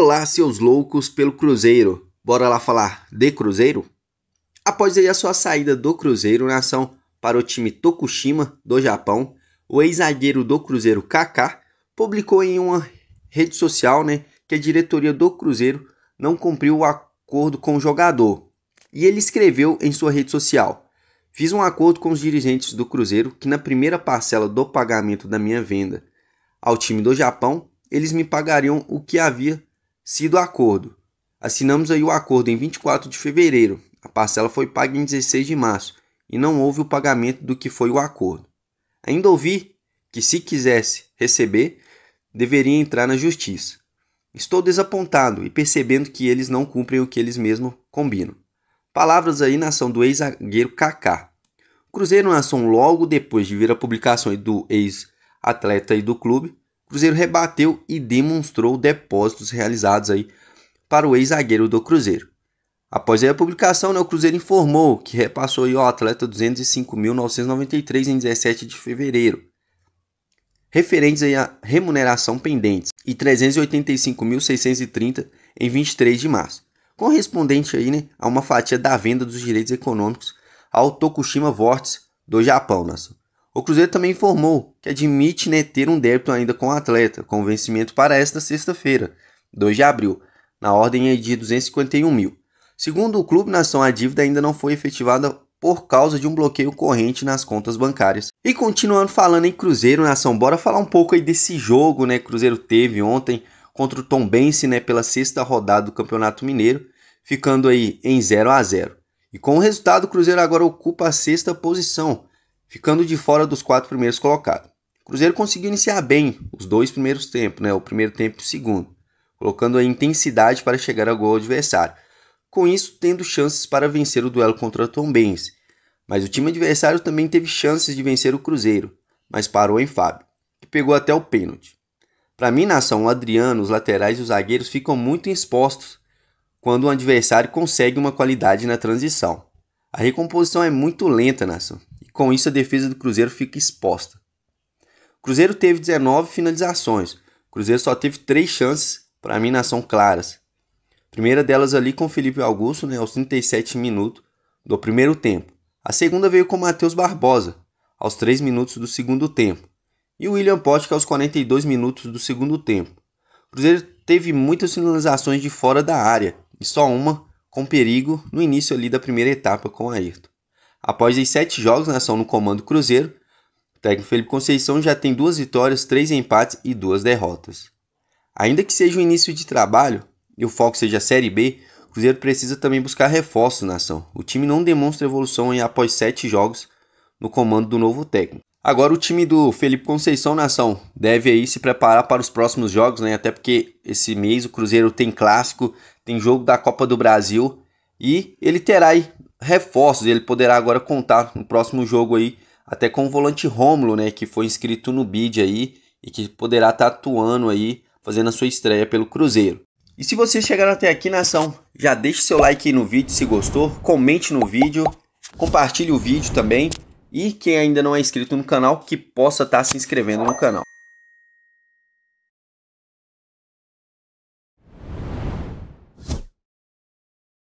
Olá, seus loucos pelo Cruzeiro. Bora lá falar de Cruzeiro? Após a sua saída do Cruzeiro na ação para o time Tokushima do Japão, o ex-zagueiro do Cruzeiro Kaká publicou em uma rede social, né, que a diretoria do Cruzeiro não cumpriu o acordo com o jogador. E ele escreveu em sua rede social: Fiz um acordo com os dirigentes do Cruzeiro que, na primeira parcela do pagamento da minha venda ao time do Japão, eles me pagariam o que havia sido acordo. Assinamos aí o acordo em 24 de fevereiro. A parcela foi paga em 16 de março e não houve o pagamento do que foi o acordo. Ainda ouvi que se quisesse receber, deveria entrar na justiça. Estou desapontado e percebendo que eles não cumprem o que eles mesmos combinam. Palavras aí na ação do ex-zagueiro Kaká. Cruzeiro na ação é logo depois de vir a publicação do ex-atleta e do clube o Cruzeiro rebateu e demonstrou depósitos realizados aí para o ex-zagueiro do Cruzeiro. Após a publicação, né, o Cruzeiro informou que repassou aí, ao atleta 205.993 em 17 de fevereiro, referentes à remuneração pendentes, e 385.630 em 23 de março, correspondente aí, né, a uma fatia da venda dos direitos econômicos ao Tokushima Vortis do Japão. Nossa. O Cruzeiro também informou que admite né, ter um débito ainda com o atleta, com vencimento para esta sexta-feira, 2 de abril, na ordem de 251 mil. Segundo o clube, na ação a dívida ainda não foi efetivada por causa de um bloqueio corrente nas contas bancárias. E continuando falando em Cruzeiro, nação, bora falar um pouco aí desse jogo, né? Cruzeiro teve ontem contra o Tombense, né, pela sexta rodada do Campeonato Mineiro, ficando aí em 0 a 0. E com o resultado, o Cruzeiro agora ocupa a sexta posição, ficando de fora dos quatro primeiros colocados. O Cruzeiro conseguiu iniciar bem os dois primeiros tempos, né, o primeiro tempo e o segundo, colocando a intensidade para chegar ao gol adversário, com isso tendo chances para vencer o duelo contra o Tombense. Mas o time adversário também teve chances de vencer o Cruzeiro, mas parou em Fábio, que pegou até o pênalti. Para mim, na ação, o Adriano, os laterais e os zagueiros ficam muito expostos quando o adversário consegue uma qualidade na transição. A recomposição é muito lenta, nação com isso a defesa do Cruzeiro fica exposta. O Cruzeiro teve 19 finalizações. O Cruzeiro só teve três chances, para mim, na claras. A primeira delas ali com Felipe Augusto, né, aos 37 minutos do primeiro tempo. A segunda veio com Matheus Barbosa, aos 3 minutos do segundo tempo. E o William Potker é aos 42 minutos do segundo tempo. O Cruzeiro teve muitas finalizações de fora da área e só uma com perigo no início ali da primeira etapa com Ayrton. Após os sete jogos na né, ação no comando Cruzeiro, o técnico Felipe Conceição já tem duas vitórias, três empates e duas derrotas. Ainda que seja o início de trabalho e o foco seja a Série B, o Cruzeiro precisa também buscar reforços na ação. O time não demonstra evolução em após sete jogos no comando do novo técnico. Agora o time do Felipe Conceição na ação deve aí se preparar para os próximos jogos, né? Até porque esse mês o Cruzeiro tem clássico, tem jogo da Copa do Brasil e ele terá aí reforços. Ele poderá agora contar no próximo jogo aí até com o volante Rômulo né, que foi inscrito no bid aí e que poderá estar tá atuando aí, fazendo a sua estreia pelo Cruzeiro. E se vocês chegaram até aqui na ação, já deixe seu like aí no vídeo se gostou, comente no vídeo, compartilhe o vídeo também e quem ainda não é inscrito no canal que possa estar tá se inscrevendo no canal.